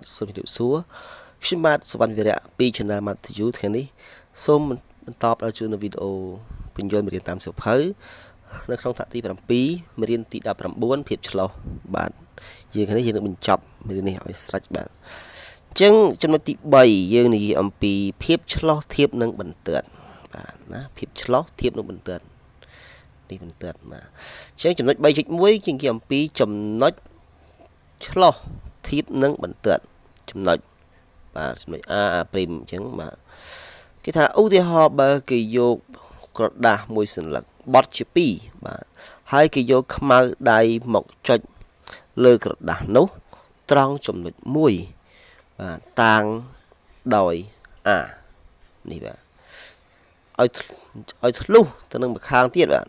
បាទសូមជម្រាបសួរខ្ញុំបាទសវណ្ណវីរៈពី Channel Matthew ថ្ងៃនេះសូមបន្តដល់ជូននៅវីដេអូបញ្យលមេរៀនតាមសៀវភៅ នៅក្នុងថ្នាក់ទី7មេរៀនទី19ភាពឆ្លោះបាទយើងថ្ងៃនេះយើងនឹងបញ្ចប់មេរៀននេះឲ្យស្រេចបាទអញ្ចឹងចំណុចទី3យើងនិយាយអំពី ភាពឆ្លោះធៀបនឹងបន្ទាត់បាទណាភាពឆ្លោះធៀបនឹងបន្ទាត់ទីបន្ទាត់បាទអញ្ចឹងចំណុច3.1ជាងគេអំពីចំណុចឆ្លោះធៀបនឹងបន្ទាត់ចំណុចបាទចំណុច A A' អញ្ចឹងបាទគេថាឧទាហរណ៍បើ គេយកក្រដាសមួយសន្លឹកបត់ជា2បាទហើយគេយកខ្មៅដៃមកចុចលើក្រដាសនោះ ត្រង់ចំណុច1បាទតាំងដោយ A នេះបាទឲ្យឲ្យធ្លុះទៅនឹងម្ខាងទៀតបាទ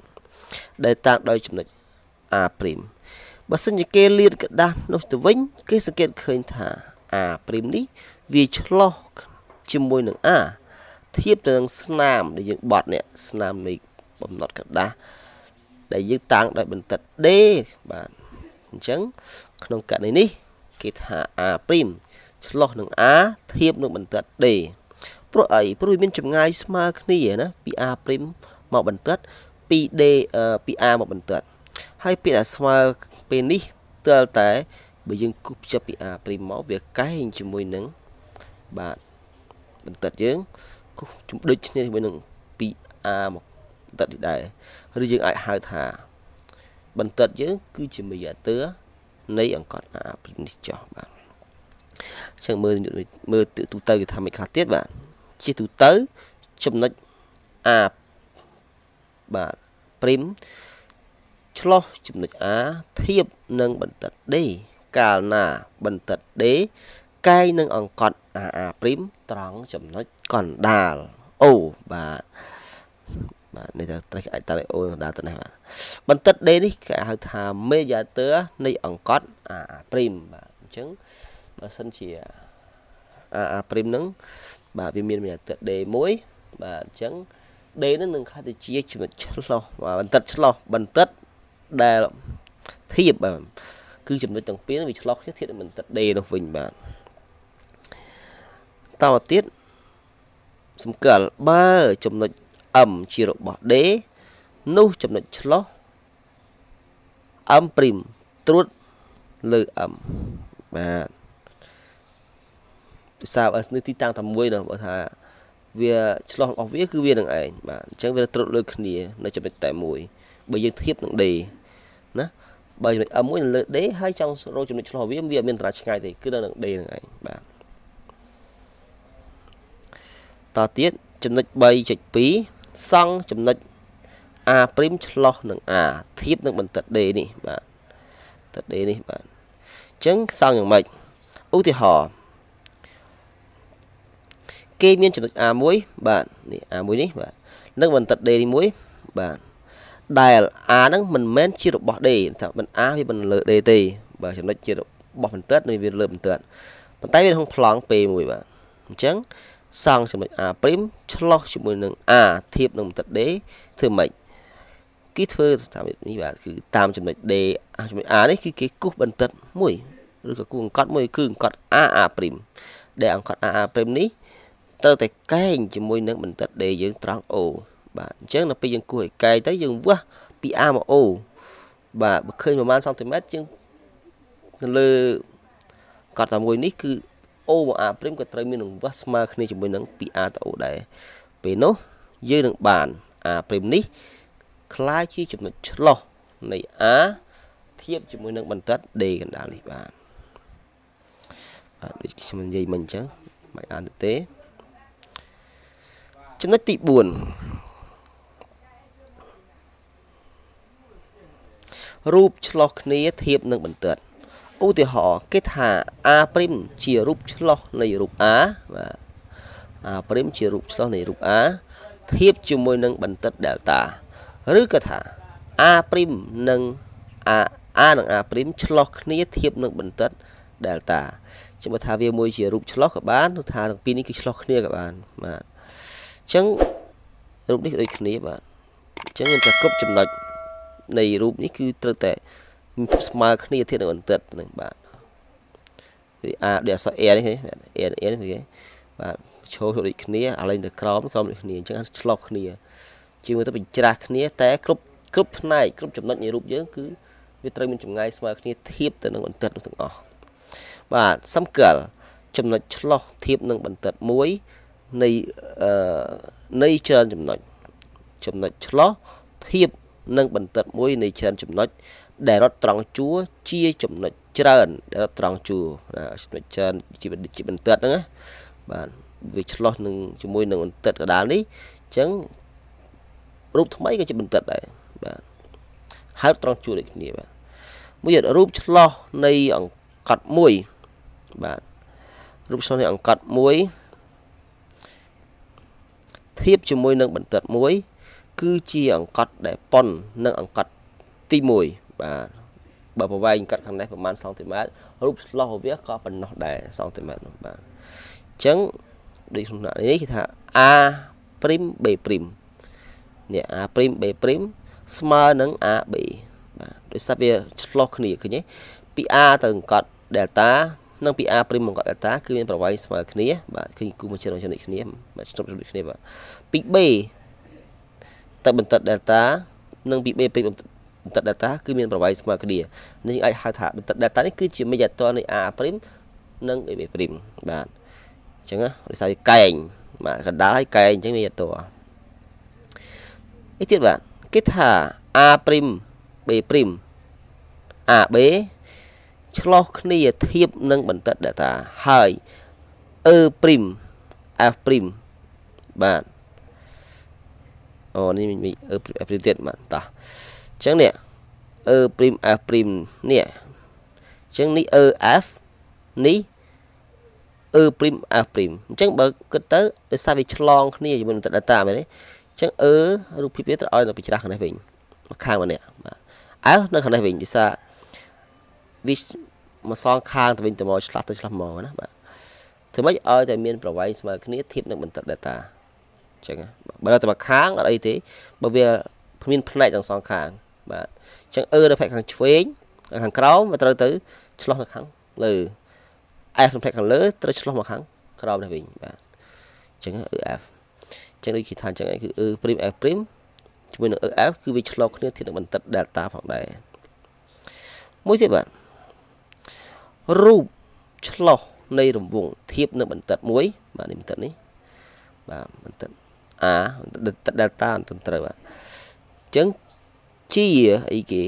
ដែលតាំងដោយចំណុច A' បើសិនជាគេលាតក្រដាសនោះទៅវិញ គេសង្កេតឃើញថា a ព្រីមនេះវាឆ្លោះជាមួយនឹង a ធៀបទៅនឹងស្នាមដែលយើងបត់នេះស្នាមនៃបំណត់กระดาษដែលយើងតាំងដោយបន្តិត d បាទអញ្ចឹង ក្នុងករណីនេះ គេថា a ព្រីមឆ្លោះនឹង a ធៀបនឹងបន្តិត d ព្រោះអីព្រោះវាមានចម្ងាយស្មើគ្នាណាពី a ព្រីមមកបន្តិត 2d ពី a មកបន្តិតហើយពាក្យថាស្មើពេលនេះទាល់តែបើយើងគូសភ្ជាប់ពី r' មកវាកែងជាមួយនឹងបាទបន្តិតយើងគូសជំដូចគ្នាជាមួយនឹង 2r មកបន្តិតនេះដែរឬយើងអាចហៅថា បន្តិតយើងគឺជាមីយ៉ាទ័រនៃអង្កត់ r' នេះចោះបាទអញ្ចឹងមើលមើលទូទៅគេថាមិនខ្លះទៀតបាទជាទូទៅ ចំណុច r បាទ prim ឆ្លោះចំណុច r ធៀបនឹងបន្តិត d កាលណាបន្តិតដេកែងនឹងអង្កត់អាអាព្រីមត្រង់ចំណុចកណ្ដាលអូបាទបាទនេះទៅត្រេះអាចតើអូកណ្ដាលទៅនេះបាទបន្តិតដេនេះគេហៅថាមេយ៉ាទ័រនៃអង្កត់អាអាព្រីមបាទអញ្ចឹងបើសិនជាអាអាព្រីមនឹងបាទវាមានមេយ៉ាទ័រដេ1បាទអញ្ចឹងដេនឹងនឹងខ្លះទៅជាចំណុចឆ្លោះ បន្តិតឆ្លោះបន្តិតដែលធៀបបាទគឺចំណុចទាំងពីរវាឆ្លោះគ្នាធាតុមិនតដេ នោះវិញបាទតោះទៀតសម្គាល់បើចំណុច M ជារបស់ D នោះចំណុចឆ្លោះ M' ត្រួតលើ M បាទភាសាអស្នេះទីតាំងតែមួយណាបើថា វាឆ្លោះរបស់វាគឺវានឹងឯងបាទអញ្ចឹងវាត្រុតលើ គ្នា នៅចំណុចតែមួយបើយើងធៀបនឹង D ណា3ចំណុច M1 នៅលើ D ហើយចង់រកចំណុចឆ្លោះវាវាអត់មានតារាឆ្ងាយទេគឺនៅនឹង D ហ្នឹងឯងបាទតទៀតចំណុច3.2សង់ចំណុច A' ឆ្លោះនឹង A ធៀបនឹងបន្តិត D នេះបាទបន្តិត D នេះបាទអញ្ចឹងសង់យ៉ាងម៉េចឧទាហរណ៍គេមានចំណុច A1 បាទនេះ A1 នេះបាទនឹងបន្តិត D នេះមួយបាទដែល R ហ្នឹងមិនមែនជារបស់ D ថាមិន R វាមិនលើ D ទេ បើចំណុចជារបស់បន្ទាត់នឹងវាលើបន្ទាត់ប៉ុន្តែវាក្នុងប្លង់ P1 បាទអញ្ចឹងសង់ចំណុច R' ឆ្លោះជាមួយនឹង R ធៀបនឹងបន្ទាត់ D ធ្វើម៉េចគេធ្វើតាមនេះបាទគឺតាមចំណុច D ចំណុច R នេះគឺគេគូសបន្ទាត់មួយឬក៏គូសអង្កត់មួយ គឺអង្កត់ R R' ដែលអង្កត់ R R' នេះត្រូវតែកែងជាមួយនឹងបន្ទាត់ D យើងត្រង់ O បាទអញ្ចឹងដល់ពេលយើងគោះឲ្យកែងទៅយើងវាស់ពី A មក O បាទបើឃើញប្រហែលសង់ទីម៉ែត្រយើងនៅលើកត់តែមួយនេះ គឺ O មក A ព្រមក៏ត្រូវមាននឹងវាស់ស្មើគ្នាជាមួយនឹងពី A ទៅ O ដែរពេលនោះ យើងនឹងបាន A ព្រមនេះคล้ายជាចំណុចឆ្លោះនៃ A ធៀបជាមួយ នឹងបន្ទាត់ D កណ្ដាលនេះបាទបាទដូចខ្ញុំនិយាយមិញអញ្ចឹងមិនអានទៅទេចំណុចទី4រូបឆ្លោះគ្នាធៀបនឹងបន្ទាត់ឧទាហរណ៍គេថា A' ជារូបឆ្លោះនៃរូប A បាទ A' ជារូបឆ្លោះនៃរូប A ធៀបជាមួយនឹងបន្ទាត់ delta ឬក៏ថា A' និង A A និង A' ឆ្លោះគ្នាធៀបនឹងបន្ទាត់ delta ចាំបើថាវាមួយជារូបឆ្លោះក៏បានថាទាំងពីរនេះគឺឆ្លោះគ្នាក៏បានបាទអញ្ចឹងរូបនេះដូចគ្នាបាទអញ្ចឹងយើងតែគ្រប់ចំណុចនៃរូបនេះគឺត្រូវតែស្មើគ្នា ធាតុនឹងអន្តិតនឹងបាទគឺ A ដូចអក្សរ A នេះគេ A A នេះគេបាទឈោដូចគ្នាអាឡែងទៅក្រោមក្រោមដូចគ្នាអញ្ចឹងឆ្លោះគ្នា ជាមួយទៅបញ្ច្រាស់គ្នា តែគ្រប់គ្រប់ផ្នែកគ្រប់ចំណុចនៃរូបយើងគឺវាត្រូវមានចម្ងាយស្មើគ្នាធៀបទៅនឹងបន្តិតនោះទាំងអស់បាទសំកិលចំណុចឆ្លោះធៀបនឹងបន្តិតមួយនៃអឺនៃច្រើនចំណុចចំណុចឆ្លោះធៀបនិងបន្តិចមួយនៃច្រើនចំណុចដែលរត់ត្រង់ជួរជា ចំណុចច្រើន ដែលរត់ត្រង់ជួរចំណុចច្រើនជាជាបន្តិចហ្នឹងណាបាទវាឆ្លោះនឹងជាមួយនឹងបន្តិចកដាលនេះអញ្ចឹងរូបថ្មីក៏ជាបន្តិចដែរបាទហើយត្រង់ជួរដូចគ្នាបាទមួយទៀតរូបឆ្លោះ នៃអង្កត់មួយបាទរូបឆ្លោះនៃអង្កត់មួយធៀបជាមួយនឹងបន្តិចមួយគឺជាអង្កត់ដែលប៉ុននិងអង្កត់ទី1បាទបើប្រវែងអង្កត់ខាងនេះប្រហែលសង់ទីម៉ែត្ររូបស្លោះរបស់វាក៏ប៉ុណ្ណោះដែរសង់ទីម៉ែត្រនោះបាទអញ្ចឹងដូចសំណាក់នេះគឺថា a' b' នេះ a' b' ស្មើនឹង ab បាទដោយសារវាឆ្លោះគ្នាឃើញទេពី a ទៅអង្កត់ delta និងពី a ព្រីមកកដតាគឺមានប្រវែងស្មើគ្នាបាទឃើញគូមួយជ្រុងជ្រុងនេះគ្នាបាទជ្រុងជ្រុងនេះគ្នាបាទពី b ទឹកបន្ទិត delta និងពី B ពេកបន្ទិត delta គឺមានប្រវែងស្មើគ្នានេះអាចហៅថាបន្ទិត delta នេះគឺជាមេយ៉ាទ័រនៃ A' និង AB' បាទអញ្ចឹងដោយសារវាកែងបាទកណ្ដាលឲ្យកែងអញ្ចឹងមេយ៉ាទ័រនេះទៀតបាទគេថា A' B' AB ឆ្លោះគ្នាធៀបនឹងបន្ទិត delta ហើយ E' F' បាទអូនេះមានអឺព្រីមទៀតបាទតោះអញ្ចឹងនេះអឺព្រីម F ព្រីមនេះអញ្ចឹងនេះ EF នេះអឺព្រីម F ព្រីមអញ្ចឹងបើគិតទៅដោយសារវាឆ្លងគ្នាជាមួយនឹង data មែនទេអញ្ចឹងអឺរូបភាពវាត្រូវឲ្យនៅពីច្រាស់ខាងនេះវិញខាងម្នាក់បាទ F នៅខាងនេះវិញដោយសារវាមកសងខាងទៅវិញទៅមកឆ្លាស់ទៅឆ្លាស់មកណាបាទធ្វើម៉េចឲ្យតែមានប្រវែងស្មើគ្នាធៀបនឹងបន្ទាត់ data ចឹងបើតែម្ខាងអត់អីទេបើវាគ្មាន ផ្នែកទាំងសងខាងបាទអញ្ចឹងអឺនៅផ្នែកខាងឆ្វេងខាង ក្រោមវាត្រូវទៅឆ្លោះនៅខាងលើ F នៅផ្នែកខាងលើត្រូវឆ្លោះមកខាងក្រោមនេះវិញបាទអញ្ចឹងអឺ F អញ្ចឹងដូចគេថាអញ្ចឹងគឺអឺ prim F prim ជាមួយនឹង F គឺវាឆ្លោះគ្នាធាតុបន្តិត delta ផងដែរមួយទៀតបាទរូបឆ្លោះនៃរង្វង់ធៀបនឹងបន្តិតមួយ បាទនេះបន្តិតនេះបាទបន្តិតអាដេលតាអត់ត្រឹមត្រូវបាទអញ្ចឹងជាអីគេ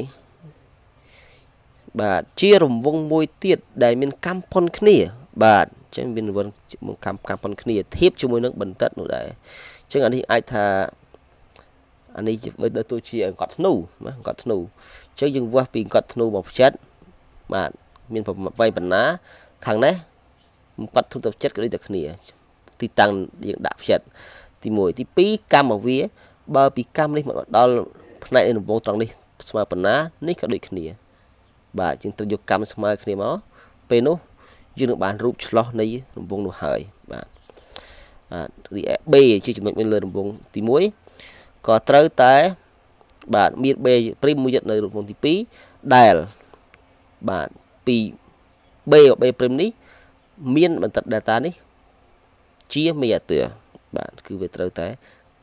បាទជារង្វង់មួយទៀតដែលមាន កម្មផុនគ្នា បាទអញ្ចឹងមានរង្វង់កម្មកម្មផុនគ្នាធៀបជាមួយនឹងបន្តិតនោះដែរអញ្ចឹងអានេះអាចថាអានេះវាទៅទូជាអង្កត់ធ្នូណាអង្កត់ធ្នូអញ្ចឹងយើងវាស់ពីអង្កត់ធ្នូមកផ្ចិតបាទមានវ័យបណ្ណា ខាងនេះមិនប៉ັດធុបទៅផ្ចិតក៏ដូចតែគ្នា ទីតាំងយើងដាក់ផ្ចិតទី1ទី2កម្មវាបើ ពីកម្មនេះមកដល់ផ្នែកដំបូងត្រង់នេះស្មើប៉ុណ្ណានេះក៏ដូចគ្នា បាទយើងត្រូវយកកម្មស្មើគ្នាមកពេលនោះយើងនឹងបានរូបឆ្លោះនៃរង្វង់នោះហើយ បាទបាទរីឯ B ជាចំណុចមានលើរង្វង់ទី1ក៏ត្រូវតែបាទមាន B ព្រីមមួយយត់នៅរង្វង់ទី2ដែលបាទពី B របស់ B ព្រីមនេះ មានបន្តិត data នេះជាមេយាទ័របាទគឺវាត្រូវតែ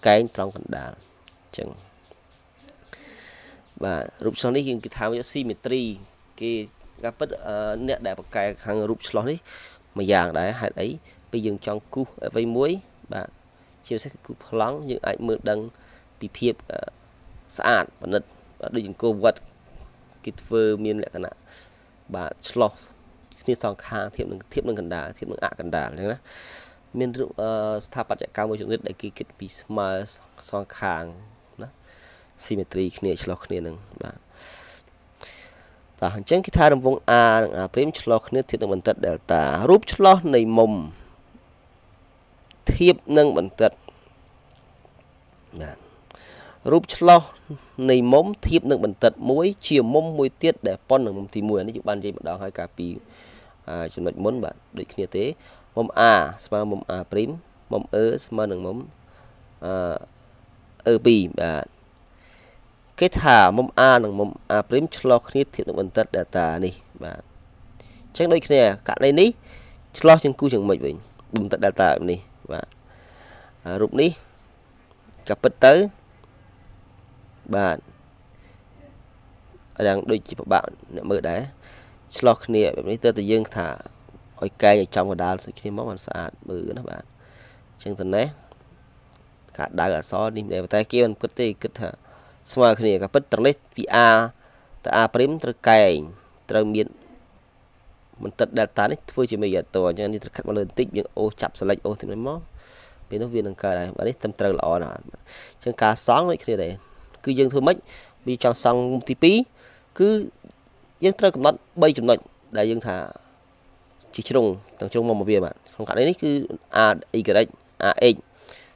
កែងត្រង់កណ្ដាលអញ្ចឹងបាទរូបឆ្លោះនេះគេថាវាស៊ីមេត្រីគេការពិតអ្នកដែលបកកែខាងរូបឆ្លោះនេះមួយយ៉ាងដែរហេតុអីពេលយើងចង់គូសអ្វីមួយ បាទជាពិសេសគឺគូសប្លង់យើងអាចមើលដឹងពីភាពស្អាតបណិតដូចអង្គរវត្តគេធ្វើមានលក្ខណៈបាទឆ្លោះគ្នាសងខាងធៀបនឹងធៀបនឹងកណ្ដាលធៀបនឹងអកណ្ដាលអញ្ចឹងណាមានស្ថាបត្យកម្មមួយជំនិតដែលគេគិតពីស្មើសងខាងណា symmetry គ្នាឆ្លោះគ្នានឹងបាទតោះអញ្ចឹងគេថារង្វង់ R និង R' ឆ្លោះគ្នាធៀបនឹងបន្ទិត delta រូបឆ្លោះនៃមុំធៀបនឹងបន្ទិតបាទរូបឆ្លោះនៃមុំធៀបនឹងបន្ទិតមួយជាមុំមួយទៀតដែលប៉ុននឹងមុំទី1នេះយើងបាននិយាយម្ដងហើយ កាលពីចំណុចមុនបាទដូចគ្នាទេមុំ a ស្មើមុំ a ព្រីមមុំ e ស្មើនឹងមុំអឺ e2 បាទគេថាមុំ a និងមុំ a ព្រីមឆ្លោះគ្នាធៀបនឹងបន្តិត data នេះបាទអញ្ចឹងដូចគ្នាករណីនេះឆ្លោះជាងគូជាងមិនវិញបន្តិត data នេះបាទរូបនេះក៏ពិតទៅបាទរាំងដូចជាប្របាក់អ្នកមើលដែរឆ្លោះគ្នាបែបនេះទៅតែយើងថាឲ្យកែកឲ្យចំកដាលដូចគ្នាមកបានស្អាតមើលណាបាទអញ្ចឹងទៅណេះការដៅអសរនេះដែរតែ គេមិនគិតទេ គិតថាស្មើគ្នាក៏ពិតត្រលេសពី R ទៅ R' ត្រូវកែងត្រូវមានមិនតិត delta នេះធ្វើជាមេយ៉ាតអញ្ចឹងនេះត្រូវខិតមកលើបន្តិចយើងអូសចាប់ select អូសទីនេះមកពេលនោះវានឹងកើតហើយបាទនេះត្រឹមត្រូវល្អណាស់អញ្ចឹងការសង់ដូចគ្នាដែរគឺយើងធ្វើម៉េចវាចង់សង់ទី2គឺយើងត្រូវកំណត់3ចំណុចដែលយើងថាជាជ្រុងទាំងជ្រុងមកមកវាបាទក្នុងករណីនេះគឺ r y r h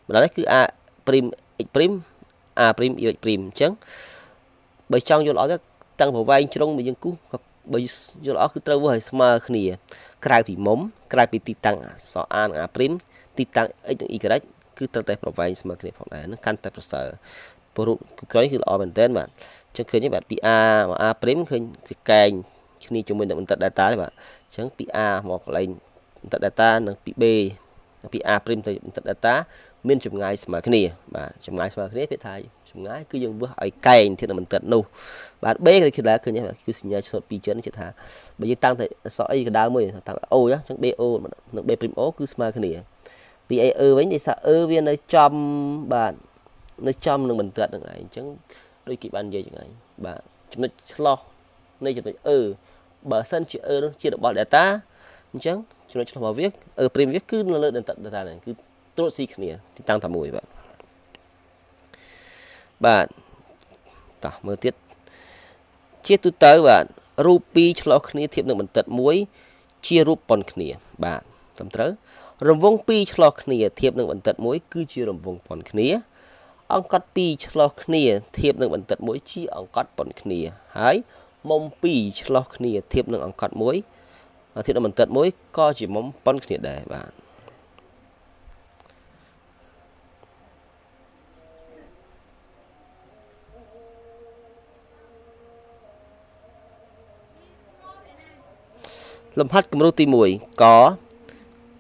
ម្ដងនេះគឺ r prime x prime r prime y prime អញ្ចឹងបើចង់យល់អត់ទាំងប្រវែងជ្រុងរបស់យើងគូសក៏បើយល់អស់គឺត្រូវឲ្យស្មើគ្នា ក្រៅពីមុំក្រៅពីទីតាំងអសអានអា prime ទីតាំង x និង y គឺ ត្រូវតែប្រវែងស្មើគ្នាផងដែរនឹងកាន់តែប្រសើរព្រោះរូបក្រោយគឺល្អមែនតើបាទអញ្ចឹងឃើញទេបាទពី a មក a prime ឃើញវាកែងឈ្នីជាមួយនឹង input data ទេបាទអញ្ចឹងពី A មកកន្លែង input data និងពី B ពី A' ទៅ input data មានចម្ងាយស្មើគ្នាបាទចម្ងាយស្មើគ្នាពាក្យថាចម្ងាយគឺយើងវឹសឲ្យកែងធាតុនឹង input នោះបាទ B គឺគេដែរឃើញគឺសញ្ញាឆ្នោតពីរចិនគេថាបើយើងតាំងតែអក្សរអីកណ្ដាលមួយតាំង O អញ្ចឹង BO និង B'O គឺស្មើគ្នាពី AE វិញគេថា E វានៅចំបាទនៅចំនឹង input ហ្នឹងឯងអញ្ចឹងដូចគេបាននិយាយហ្នឹងឯងបាទចំណុចឆ្លោះនៃចំណុច E បើសិនជាអឺនោះជារបស់ data អញ្ចឹងចំណុចឆ្លោះរបស់វាអឺ prime វាគឺនៅលើ data ហ្នឹងគឺត្រួតស៊ីគ្នាទីតាំងតែមួយបាទបាទតោះមើលទៀតជាទូទៅបាទរូបពីរឆ្លោះគ្នាធៀបនឹងបន្តិតមួយជារូបប៉ុនគ្នា បាទត្រឹមត្រូវរង្វង់2ឆ្លោះគ្នាធៀបនឹងបន្តិតមួយគឺជារង្វង់ប៉ុនគ្នា អង្កត់2ឆ្លោះគ្នាធៀបនឹងបន្តិតមួយជា អង្កត់ប៉ុនគ្នាហើយមុំ2ឆ្លោះគ្នាធៀបនឹងអង្កត់មួយធៀបនឹងបន្ទាត់មួយក៏ជាមុំប៉ុនគ្នាដែរបាទលំហាត់គំរូទី1ក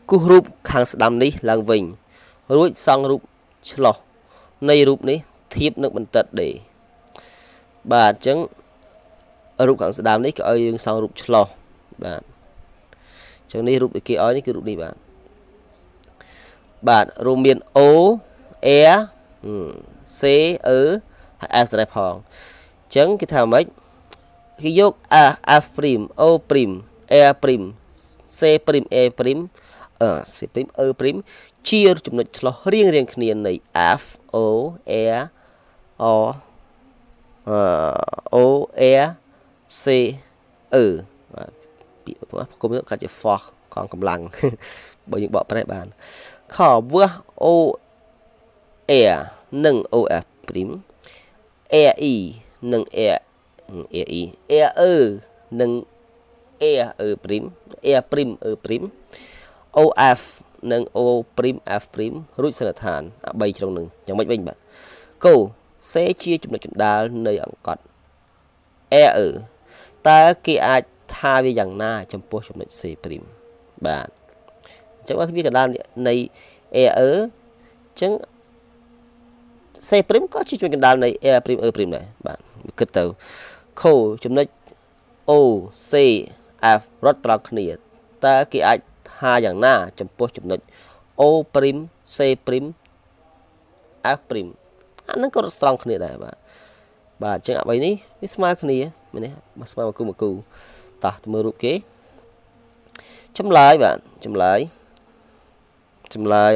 គូសរូបខាងស្ដាំនេះឡើងវិញ រួចសង់រូបឆ្លោះនៃរូបនេះធៀបនឹងបន្តិតដេបាទអញ្ចឹងរូបខាងស្ដាំនេះគេឲ្យយើងសងរូបឆ្លោះបាទចឹងនេះរូបដែលគេឲ្យនេះគឺរូបនេះបាទបាទរួមមាន O R C E ហើយ F ស្រេចផងចឹងគេថាម៉េចគេយក F' O' R' C' A' C' E' ជា ចំណុចឆ្លោះរៀងរៀងគ្នានៃ F O R O R C E បាទពាក្យផ្គុំនេះគាត់ជា force កងកម្លាំងបើយើងបកប្រែបានខវះ O air និង OF prim air E និង air air E air E និង air E prim air prim E prim OF និង O prim F prim រួចសន្និដ្ឋានអា3ជ្រុងនឹងយ៉ាងម៉េចវិញបាទគោសេជាចំណុចកណ្ដាលនៃអង្កត់ air E តើគេអាចថាវាយ៉ាងណា ចំពោះចំណុច C ព្រីមបាទអញ្ចឹងវាកណ្ដាលនៃ AE អញ្ចឹង C ព្រីមក៏ជាជួយកណ្ដាលនៃ A ព្រីម E ព្រីមដែរបាទគិតទៅ Co ចំណុច O C F រត់ត្រង់គ្នាតើគេអាចថាយ៉ាងណា ចំពោះចំណុច O ព្រីម C ព្រីម F ព្រីមអានឹងក៏រត់ត្រង់គ្នាដែរបាទបាទអញ្ចឹងអ្វីនេះវាស្មើគ្នាមែនទេមកស្មើមកគូមកគូតោះទៅមើលរូបគេចម្លើយបាទចម្លើយចម្លើយ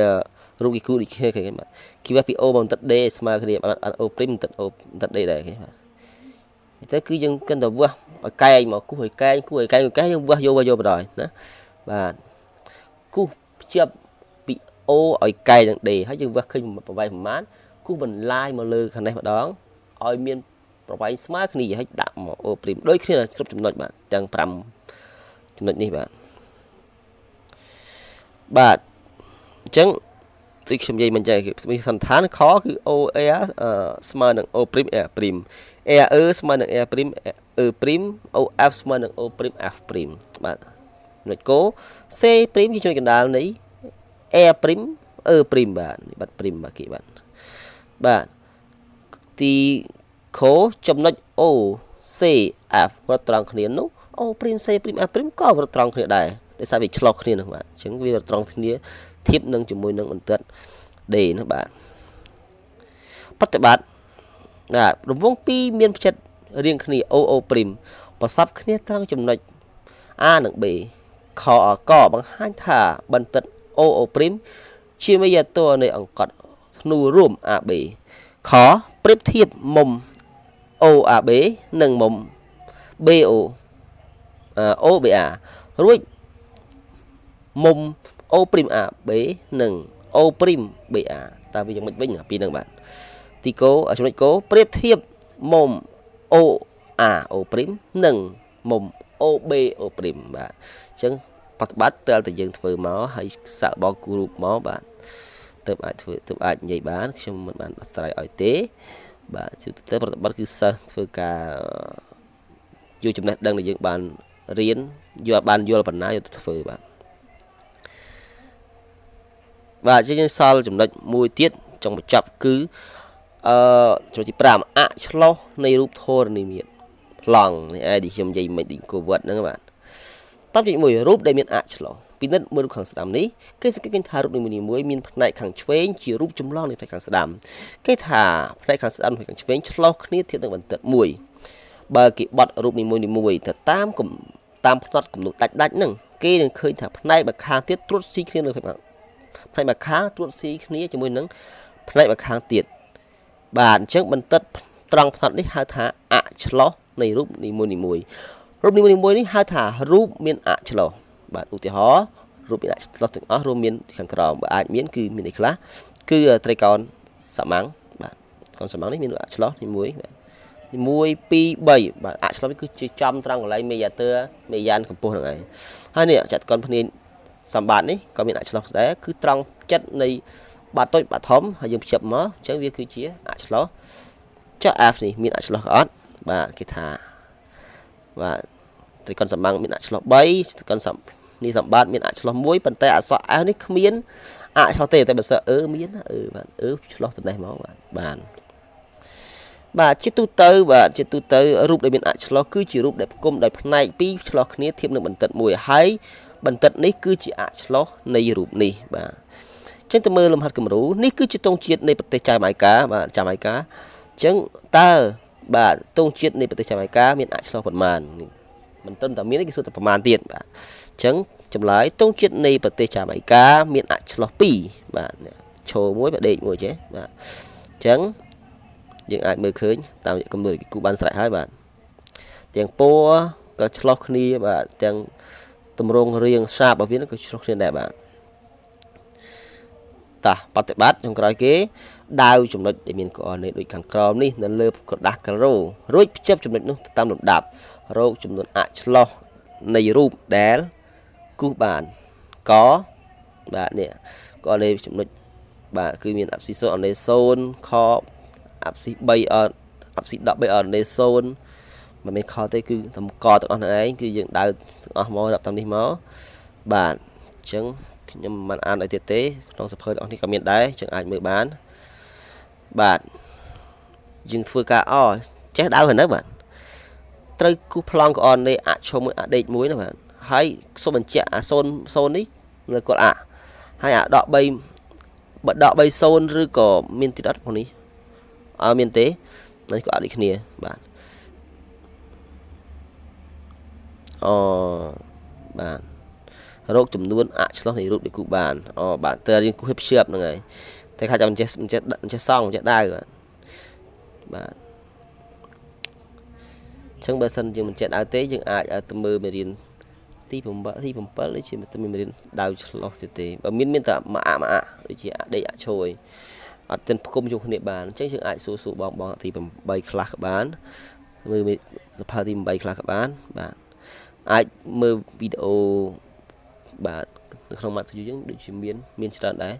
រូបគីគូដូចគ្នាគេបាទគីវ៉ាពី O បំតិត D ស្មើគ្នាបាទ O ព្រីមតិត O តិត D ដែរគេបាទតែគឺយើងគិតតែវះឲ្យកែងមកគូឲ្យកែងគូឲ្យកែងកែងយើងវះយកវះយកបណ្ដោយណាបាទគូភ្ជាប់ពី O ឲ្យកែងនឹង D ហើយយើងវះឃើញប្រវែងប្រមាណគូបន្លាយមកលើខាងនេះម្ដងឲ្យមានប្រវែងស្មើគ្នាហើយដាក់មកអូព្រីមដូចគ្នាគ្រប់ចំណុចបាទទាំង5ចំណុចនេះបាទបាទអញ្ចឹងដូចខ្ញុំនិយាយមិនចេះមានសន្តានខគឺ OA ស្មើនឹង O' A' AE ស្មើនឹង A' E' OF ស្មើនឹង O' F' បាទចំណុចគោ C' ជាចំណុចកណ្ដាលនៃ A' E' បាទបាត់បាទគេបាទបាទទីខចំណុច O C F រត់ត្រង់គ្នានោះ O ព្រីម C ព្រីម F ព្រីមក៏រត់ត្រង់គ្នាដែរដោយសារវាឆ្លោះគ្នានោះបាទអញ្ចឹងវារត់ត្រង់គ្នាធៀបនឹងជាមួយនឹងបន្ទាត់ D នោះបាទបប្រតិបត្តិបាទរង្វង់2មានផ្ចិតរៀងគ្នា OO ព្រីមប្រសពគ្នាត្រង់ចំណុច A និង B ខកបង្ហាញថា បន្តិត OO ព្រីមជាមេយតួនៃអង្កត់ធ្នូរួម AB ខប្រៀបធៀបមុំ OAB និងមុំ BO OBA រួចមុំ O'Ab និង O'Ba តើវាយ៉ាងម៉េចវិញពីនឹងបាទទីគោចំណុចគោប្រៀបធៀបមុំ OA O' និងមុំ OB O' បាទអញ្ចឹងបប្រតិបត្តិតើតែយើងធ្វើមកហើយសាក់បងគ្រូបមកបាទទៅអាចធ្វើទៅអាចនិយាយបាន ខ្ញុំមិនបានអស្ចារ្យឲ្យទេបាទជាទូទៅប្រតិបត្តិគឺសិស្សធ្វើការយកចំណេះដឹងដែលយើងបានរៀនយកបានយល់បណ្ណាយកទៅធ្វើបាទបាទយើងសល់ចំណុចមួយទៀតចង់បញ្ចប់គឺអឺចំណុចទី5អឆ្លោះ នៃរូបធរណីមាត្រប្លង់នេះឯងដែលខ្ញុំនិយាយមិនដូចគូវត្តហ្នឹងបាទតាមចំណុចមួយរូបដែលមានអឆ្លោះពិនិត្យមើលរូបខាងស្ដាំនេះគេសង្កេតឃើញថារូបនីមួយៗមានផ្នែកខាងឆ្វេងជារូបចម្លងនៃផ្នែកខាងស្ដាំគេថាផ្នែកខាងស្ដាំនិងផ្នែកខាងឆ្វេងឆ្លោះគ្នាធៀបនឹងបន្តិចមួយបើគេបត់រូបនីមួយៗទៅតាមតាមផ្នត់គំនុដាច់ដាច់នឹង គេនឹងឃើញថាផ្នែកម្ខាងទៀតត្រួតស៊ីគ្នានៅផ្នែកផ្នែកម្ខាងត្រួតស៊ីគ្នាជាមួយនឹងផ្នែកម្ខាងទៀតបាទអញ្ចឹងបន្តិចត្រង់ផ្នត់នេះហៅថាអឆ្លោះនៃរូបនីមួយៗរូបនីមួយៗនេះហៅថារូបមានអឆ្លោះបាទឧទាហរណ៍រូបមានអាចឆ្លោះទាំងអស់រួមមានខាងក្រោមបើអាច មានគឺមានអីខ្លះគឺត្រីកោណសមាំងបាទកោណសមាំងនេះមានអាចឆ្លោះទី1បាទ1 2 3បាទអាចឆ្លោះនេះគឺជាចំត្រង់កន្លែងមេយ៉ាទ័រមេយ៉ានកម្ពុជាហ្នឹងឯងហើយនេះចាត់កនភ្នៀនសម្បត្តិនេះក៏មានអាចឆ្លោះដែរគឺត្រង់ចិត្តនៃ បាទតូចបាទធំហើយយើងភ្ជាប់មកអញ្ចឹងវាគឺជាអាចឆ្លោះចុះ F នេះមានអាចឆ្លោះក៏អត់បាទគេថាបាទត្រីកុណសម្បាំងមានអឆ្លោះ3ត្រីកុណសម្នេះសម្បត្តិមានអឆ្លោះ1ប៉ុន្តែអសក់អែនេះគ្មានអឆ្លោះទេ តែបើសិនអឺមានអឺបាទអឺឆ្លោះទៅនេះមកបាទបាទបាទជាទូទៅបាទជាទូទៅរូបដែលមានអឆ្លោះគឺជារូបដែលផ្គុំដោយផ្នែក2ឆ្លោះគ្នាធៀបនឹងបន្តិតមួយហើយបន្តិតនេះគឺជាអឆ្លោះនៃរូបនេះបាទចឹងទៅមើលលំហាត់គំរូនេះគឺជាទងជាតិនៃប្រទេសចាម៉ៃកា បាទចាម៉ៃកាចឹងតើបាទទងជាតិនៃប្រទេសចាម៉ៃកាមានអឆ្លោះប៉ុន្មានមិនត្រឹមតែមានទេគេសួរតែប្រមាណទៀតបាទអញ្ចឹងចម្លើយទងជាតិនៃប្រទេសចាម៉ៃកាមានអឆ្លោះ2បាទឈោមួយបដេកមួយចេះបាទអញ្ចឹងយើងអាចមើលឃើញ តាមគំនិតគូបានស្រេចហើយបាទទាំងពណ៌ក៏ឆ្លោះគ្នាបាទទាំងតម្រងរាងសាបរបស់វាក៏ឆ្លោះគ្នាដែរបាទតាបប្រតិបត្តិចុងក្រោយគេដាវចំណុចដែលមានកអនេះដូចខាងក្រោមនេះនៅលើក្រដាស់កាឡូរួចភ្ជាប់ចំណុចនោះតាមលំដាប់រោគចំនួនអឆ្លោះនៃរូបដែលគូសបានកបាទនេះក៏លេចំណុចបាទគឺមានអព្ស៊ីសូអនេ0ខអព្ស៊ី3អអព្ស៊ី13អនេ0មិនមែនខទេ គឺតម្កល់ទាំងអស់ហ្នឹងឯងគឺយើងដៅទាំងអស់មករាប់តាមនេះមកបាទអញ្ចឹងខ្ញុំមិនអានអីទៀតទេ ក្នុងសៀវភៅរបស់នេះក៏មានដែរអញ្ចឹងអាចមើលបានបាទយើងធ្វើការអចេះដៅហ្នឹងបាទត្រូវគូសប្លង់ក្អននៃអឈមមួយអដេកមួយណាបាទហើយសូមបញ្ជាក់អា00នេះនៅគាត់អាហើយអាដក3បើដក30ឬក៏មានទីដិតផងនេះអើមានទេនេះក៏អត់ដូចគ្នាបាទអូបាទរោគចំនួនអឆ្លោះនៃរូបដែលគូបានអូបាទតើយើងគូឲ្យព្យាបហ្នឹងហើយតែខាត់ចាំចេះចេះចេះសងចេះដាវបាទបាទអញ្ចឹងបើសិនយើងមិនចេះដើរទេយើងអាចទៅមើលមេរៀនទី7ទី7ដូចជាមេរៀនដៅឆ្លោះទៀតទេបើមានមានតែមួយអាមួយអាដូចជាអដីអឈួយអត់ទិនផ្គុំយកគ្នាបានអញ្ចឹងយើងអាចសួរសួរបងបងទី8ខ្លះក៏បានមើលសភាទី8ខ្លះក៏បានបាទអាចមើលវីដេអូបាទនៅក្នុង Matthew យើងដូចជាមានមានច្រើនដែរ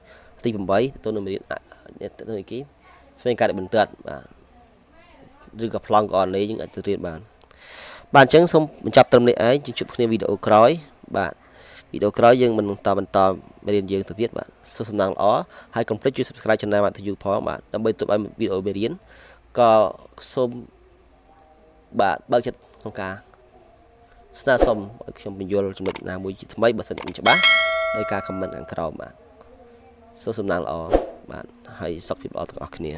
ទី8ទៅនៅមេរៀនទៅគេស្វែងការបន្ទាត់បាទឬក៏ប្លង់ក៏អនឡាញយើងអាចទៅរៀនបាន បាទអញ្ចឹងសូមបញ្ចប់ត្រឹមនេះឯងយើងជួបគ្នាវីដេអូក្រោយ បាទវីដេអូក្រោយយើងមិនបន្តបន្តរៀនយើងទៅទៀតបាទសូមសំណាងល្អហើយកុំភ្លេចជួយ Subscribe Channel មកទៅ YouTube ផងបាទដើម្បីទទួលបានវីដេអូមេរៀនក៏សូមបាទបើកចិត្តក្នុងការស្នើសុំឲ្យខ្ញុំបញ្យល់ចំណុចណាមួយជាថ្មីបើសិនជាមិនច្បាស់ដោយការ comment ខាងក្រោមបាទសូមសំណាងល្អបាទហើយ សុខភាពល្អទាំងអស់គ្នា